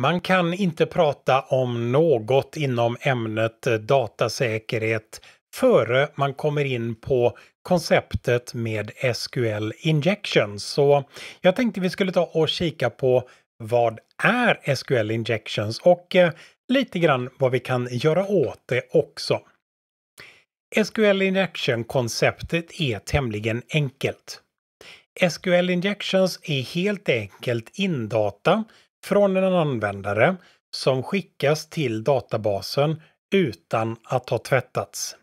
Man kan inte prata om något inom ämnet datasäkerhet före man kommer in på konceptet med SQL Injections. Så jag tänkte vi skulle ta och kika på vad är SQL Injections och eh, lite grann vad vi kan göra åt det också. SQL Injection-konceptet är tämligen enkelt. SQL Injections är helt enkelt indata från en användare som skickas till databasen utan att ha tvättats.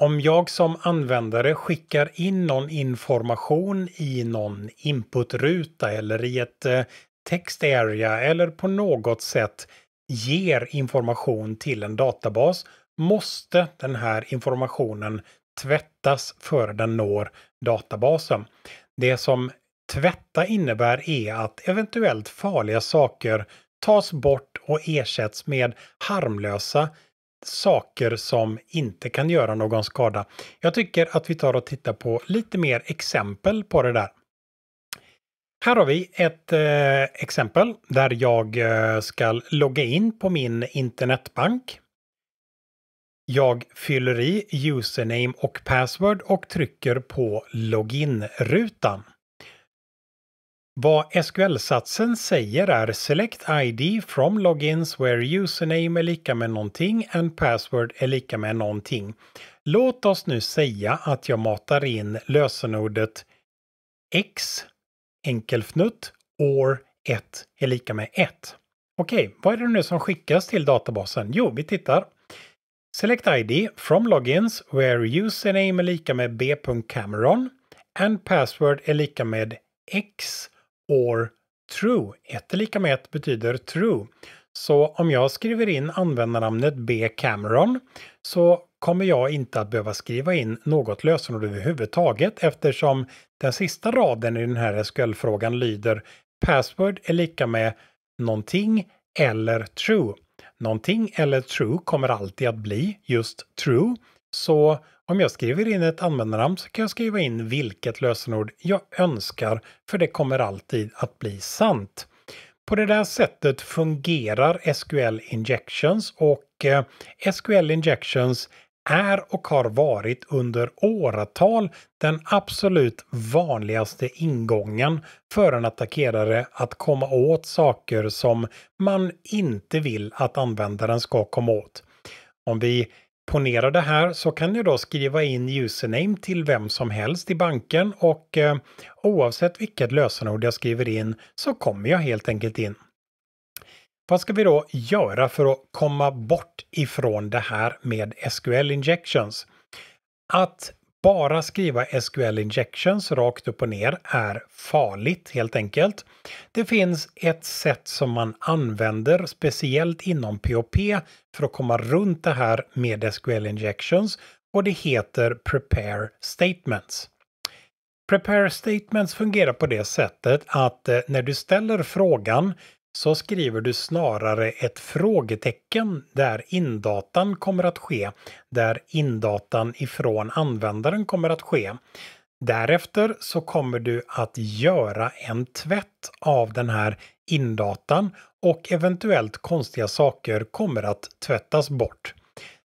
Om jag som användare skickar in någon information i någon inputruta eller i ett eh, text area eller på något sätt ger information till en databas måste den här informationen tvättas före den når databasen. Det som Tvätta innebär är att eventuellt farliga saker tas bort och ersätts med harmlösa saker som inte kan göra någon skada. Jag tycker att vi tar och tittar på lite mer exempel på det där. Här har vi ett eh, exempel där jag eh, ska logga in på min internetbank. Jag fyller i username och password och trycker på login-rutan. Vad SQL-satsen säger är Select ID from logins where username är lika med någonting and password är lika med någonting. Låt oss nu säga att jag matar in lösenordet X enkelfnutt or 1 är lika med 1. Okej, vad är det nu som skickas till databasen? Jo, vi tittar. Select ID from logins where username är lika med b.cameron and password är lika med x or true. Ett är lika med ett betyder true. Så om jag skriver in användarnamnet B Cameron så kommer jag inte att behöva skriva in något lösenord överhuvudtaget eftersom den sista raden i den här SQL-frågan lyder Password är lika med någonting eller true. Någonting eller true kommer alltid att bli just true. Så om jag skriver in ett användarnamn så kan jag skriva in vilket lösenord jag önskar för det kommer alltid att bli sant. På det där sättet fungerar SQL Injections och eh, SQL Injections är och har varit under åratal den absolut vanligaste ingången för en attackerare att komma åt saker som man inte vill att användaren ska komma åt. Om vi exponera det här så kan du då skriva in username till vem som helst i banken och eh, oavsett vilket lösenord jag skriver in så kommer jag helt enkelt in. Vad ska vi då göra för att komma bort ifrån det här med SQL injections? Att bara skriva SQL injections rakt upp och ner är farligt helt enkelt. Det finns ett sätt som man använder speciellt inom POP för att komma runt det här med SQL injections och det heter prepare statements. Prepare statements fungerar på det sättet att eh, när du ställer frågan så skriver du snarare ett frågetecken där indatan kommer att ske, där indatan ifrån användaren kommer att ske. Därefter så kommer du att göra en tvätt av den här indatan och eventuellt konstiga saker kommer att tvättas bort.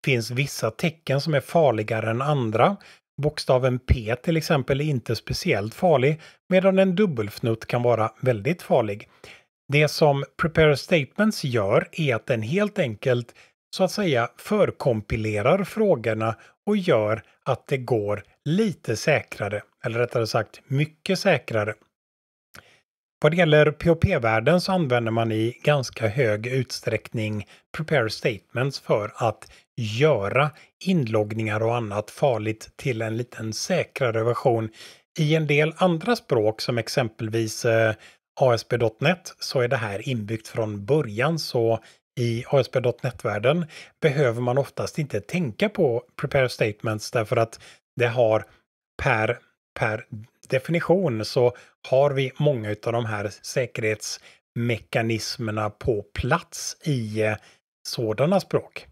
Det finns vissa tecken som är farligare än andra. Bokstaven P till exempel är inte speciellt farlig medan en dubbelfnutt kan vara väldigt farlig. Det som Prepare Statements gör är att den helt enkelt så att säga förkompilerar frågorna och gör att det går lite säkrare, eller rättare sagt mycket säkrare. Vad det gäller POP-värden så använder man i ganska hög utsträckning Prepare Statements för att göra inloggningar och annat farligt till en liten säkrare version. I en del andra språk som exempelvis eh, ASP.NET så är det här inbyggt från början så i ASP.NET-världen behöver man oftast inte tänka på prepare statements därför att det har per, per definition så har vi många av de här säkerhetsmekanismerna på plats i eh, sådana språk.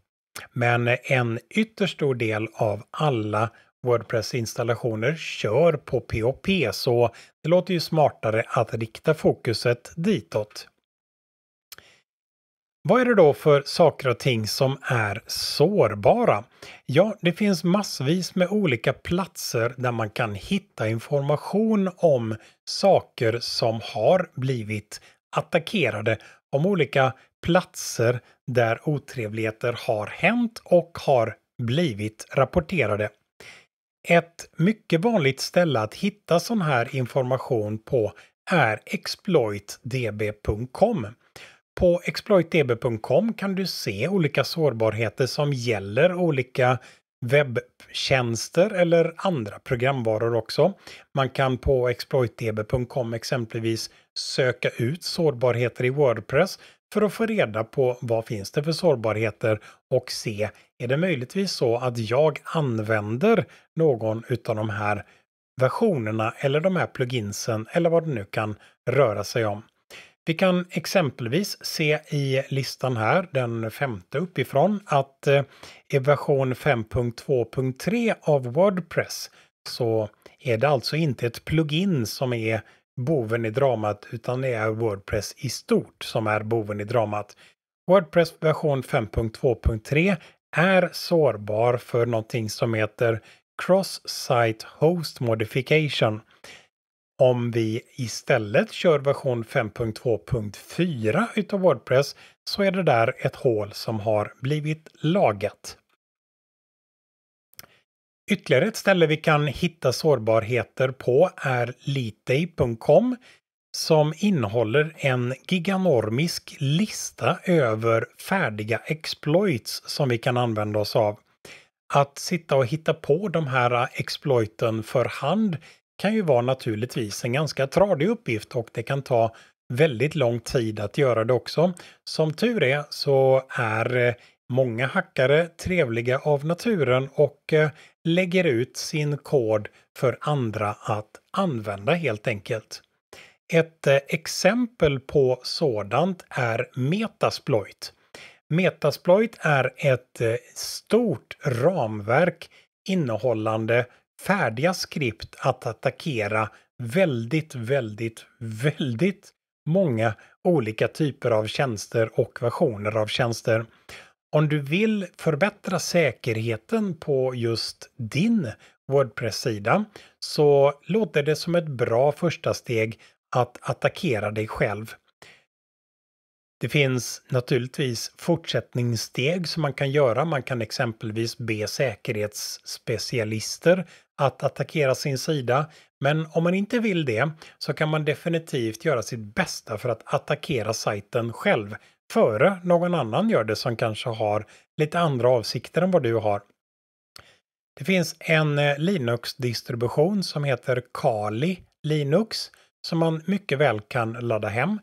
Men en ytterst stor del av alla Wordpress-installationer kör på POP så det låter ju smartare att rikta fokuset ditåt. Vad är det då för saker och ting som är sårbara? Ja, det finns massvis med olika platser där man kan hitta information om saker som har blivit attackerade, om olika platser där otrevligheter har hänt och har blivit rapporterade. Ett mycket vanligt ställe att hitta sån här information på är exploitdb.com. På exploitdb.com kan du se olika sårbarheter som gäller olika webbtjänster eller andra programvaror också. Man kan på exploitdb.com exempelvis söka ut sårbarheter i Wordpress för att få reda på vad finns det för sårbarheter och se är det möjligtvis så att jag använder någon utav de här versionerna eller de här pluginsen eller vad det nu kan röra sig om. Vi kan exempelvis se i listan här, den femte uppifrån, att eh, i version 5.2.3 av Wordpress så är det alltså inte ett plugin som är boven i dramat utan det är Wordpress i stort som är boven i dramat. Wordpress version 5.2.3 är sårbar för någonting som heter Cross-Site Host Modification. Om vi istället kör version 5.2.4 utav Wordpress så är det där ett hål som har blivit lagat. Ytterligare ett ställe vi kan hitta sårbarheter på är litday.com som innehåller en giganormisk lista över färdiga exploits som vi kan använda oss av. Att sitta och hitta på de här exploiten för hand kan ju vara naturligtvis en ganska tradig uppgift och det kan ta väldigt lång tid att göra det också. Som tur är så är eh, Många hackare trevliga av naturen och eh, lägger ut sin kod för andra att använda helt enkelt. Ett eh, exempel på sådant är Metasploit. Metasploit är ett eh, stort ramverk innehållande färdiga skript att attackera väldigt, väldigt, väldigt många olika typer av tjänster och versioner av tjänster om du vill förbättra säkerheten på just din Wordpress-sida så låter det som ett bra första steg att attackera dig själv. Det finns naturligtvis fortsättningssteg som man kan göra. Man kan exempelvis be säkerhetsspecialister att attackera sin sida. Men om man inte vill det så kan man definitivt göra sitt bästa för att attackera sajten själv före någon annan gör det som kanske har lite andra avsikter än vad du har. Det finns en eh, Linux-distribution som heter Kali Linux som man mycket väl kan ladda hem.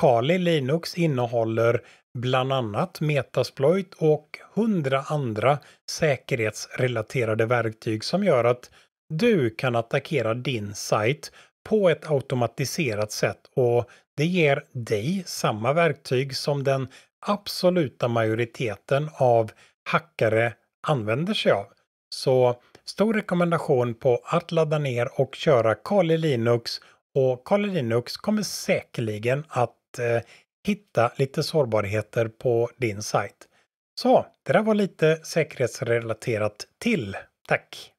Kali Linux innehåller bland annat Metasploit och hundra andra säkerhetsrelaterade verktyg som gör att du kan attackera din sajt på ett automatiserat sätt och det ger dig samma verktyg som den absoluta majoriteten av hackare använder sig av. Så stor rekommendation på att ladda ner och köra Kali Linux och Kali Linux kommer säkerligen att eh, hitta lite sårbarheter på din sajt. Så det där var lite säkerhetsrelaterat till. Tack!